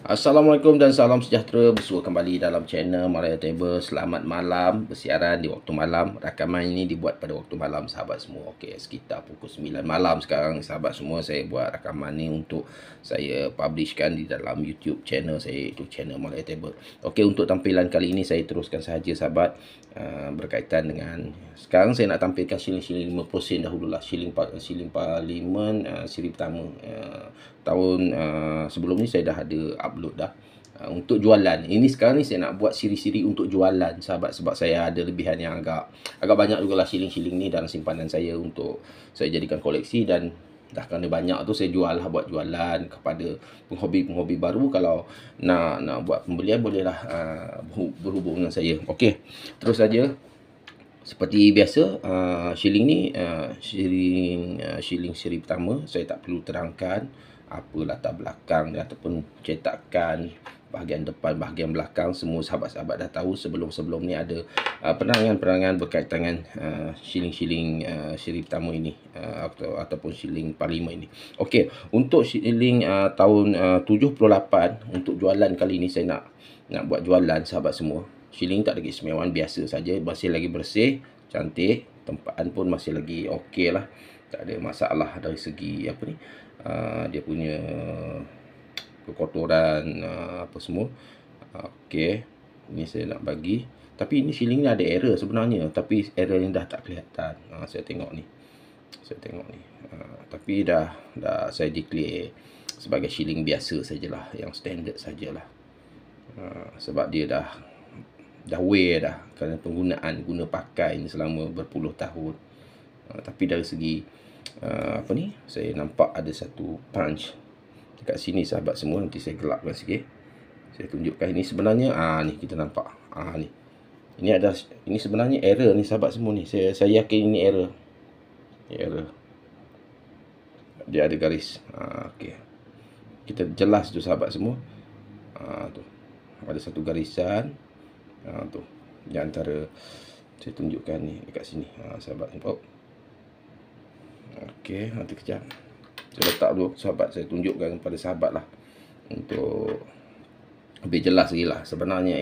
Assalamualaikum dan salam sejahtera bersua kembali dalam channel Maria Table. Selamat malam bersiaran di waktu malam. Rakaman ini dibuat pada waktu malam sahabat semua. Okey, sekitar pukul 9 malam sekarang sahabat semua saya buat rakaman ini untuk saya publishkan di dalam YouTube channel saya itu channel Maria Table. Okey, untuk tampilan kali ini saya teruskan sahaja sahabat uh, berkaitan dengan sekarang saya nak tampilkan shilling-shilling 50 sen lah. Shilling shilling parlimen uh, siri pertama uh, tahun uh, sebelum ni saya dah ada upload dah eh, untuk jualan. Ini sekarang ni saya nak buat siri-siri untuk jualan sahabat sebab saya ada lebihan yang agak agak banyak jugalah siling-siling ni dalam simpanan saya untuk saya jadikan koleksi dan dah kerana banyak tu saya jual lah buat jualan kepada penghobi-penghobi baru kalau nak nak buat pembelian bolehlah uh, berhubung dengan saya. Okey. Terus saja seperti biasa uh, siling ni uh, siling uh, siling siri pertama saya tak perlu terangkan apa latar belakang ataupun cetakan bahagian depan bahagian belakang semua sahabat-sahabat dah tahu sebelum-sebelum ni ada uh, penerangan-penerangan berkaitan dengan uh, siling uh, shilling uh, uh, siri pertama ini uh, atau ataupun siling parlimen ini. Okey, untuk siling uh, tahun uh, 78 untuk jualan kali ini saya nak nak buat jualan sahabat semua. siling tak ada keistimewaan biasa saja masih lagi bersih, cantik, tempatan pun masih lagi okey lah Tak ada masalah dari segi apa ni? Ah, dia punya kekotoran uh, apa semua. Uh, Okey, ini saya nak bagi. Tapi ini ceiling ni ada error sebenarnya, tapi error yang dah tak kelihatan. Uh, saya tengok ni. Saya tengok ni. Uh, tapi dah dah saya declare sebagai ceiling biasa sajalah, yang standard sajalah. Uh, sebab dia dah dah wear dah kerana penggunaan guna pakai ini selama berpuluh tahun. Uh, tapi dari segi uh, apa ni saya nampak ada satu punch dekat sini sahabat semua nanti saya gelapkan sikit saya tunjukkan ini sebenarnya ah ni kita nampak ah ni ini ada ini sebenarnya error ni sahabat semua ni saya saya yakin ini error error dia ada garis ah okey kita jelas tu sahabat semua ah tu ada satu garisan ah tu di antara saya tunjukkan ni dekat sini ah sahabat oh Okey, nanti kejap. Saya letak dulu sahabat. Saya tunjukkan kepada sahabat lah. Untuk lebih jelas lagi lah. Sebenarnya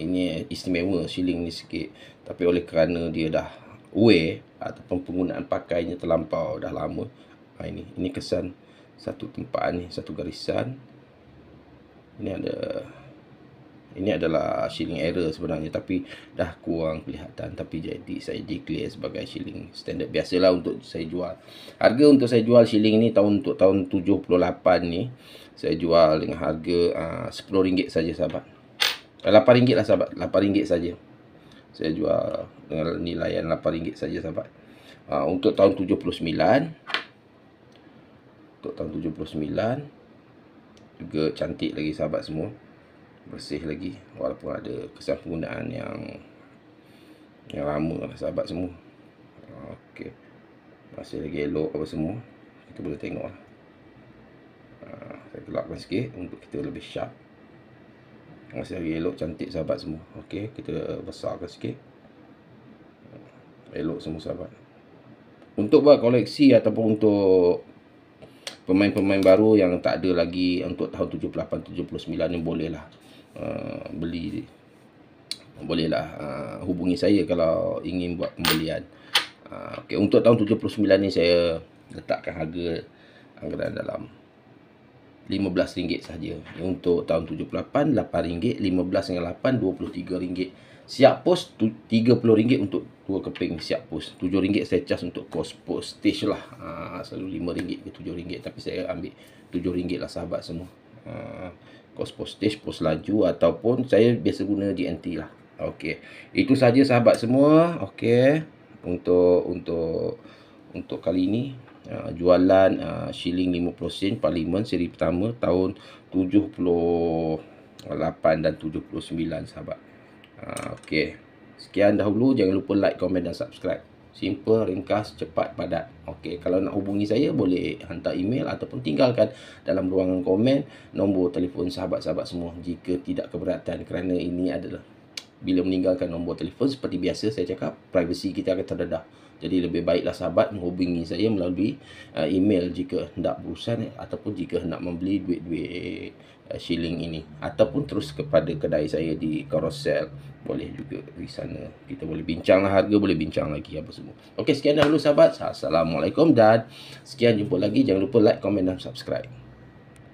ini istimewa siling ni sikit. Tapi oleh kerana dia dah we ataupun penggunaan pakainya terlampau dah lama. Ha, ini ini kesan satu tempaan ni, satu garisan. Ini ada ini adalah shilling error sebenarnya tapi dah kurang kelihatan tapi jadi saya declare sebagai shilling standard biasalah untuk saya jual. Harga untuk saya jual shilling ni tahun untuk tahun 78 ni saya jual dengan harga ah, uh, RM10 saja sahabat. Ah, RM8 lah sahabat, RM8 saja. Saya jual dengan nilai RM8 saja sahabat. Uh, untuk tahun 79 untuk tahun 79 juga cantik lagi sahabat semua bersih lagi walaupun ada kesan penggunaan yang yang lama lah sahabat semua ok masih lagi elok apa semua kita boleh tengok lah ah, saya gelapkan sikit untuk kita lebih sharp masih lagi elok cantik sahabat semua ok kita besarkan sikit elok semua sahabat untuk buat koleksi ataupun untuk pemain-pemain baru yang tak ada lagi untuk tahun 78-79 ni bolehlah uh, beli. Bolehlah uh, hubungi saya kalau ingin buat pembelian. Uh, okay, untuk tahun 79 ni saya letakkan harga anggaran dalam RM15 sahaja. Untuk tahun 78, RM8, RM15 dengan RM8, RM23. Siap pos RM30 untuk dua keping siap pos. RM7 saya cas untuk kos postage lah. Ha, selalu RM5 ke RM7 tapi saya ambil RM7 lah sahabat semua. Ha, kos postage, pos laju ataupun saya biasa guna GNT lah. Okey. Itu saja sahabat semua. Okey. Untuk untuk untuk kali ini uh, jualan uh, shilling 50 sen parlimen seri pertama tahun 78 dan 79 sahabat. Ah, okey. Sekian dahulu. Jangan lupa like, komen dan subscribe. Simple, ringkas, cepat, padat. Okey. Kalau nak hubungi saya, boleh hantar email ataupun tinggalkan dalam ruangan komen nombor telefon sahabat-sahabat semua jika tidak keberatan kerana ini adalah bila meninggalkan nombor telefon seperti biasa saya cakap privacy kita akan terdedah. Jadi lebih baiklah sahabat menghubungi saya melalui uh, email jika hendak berusan, eh, ataupun jika hendak membeli duit-duit uh, shilling ini ataupun terus kepada kedai saya di Carousel boleh juga di sana. Kita boleh bincanglah harga, boleh bincang lagi apa semua. Okey, sekian dahulu sahabat. Assalamualaikum dan sekian jumpa lagi. Jangan lupa like, komen dan subscribe.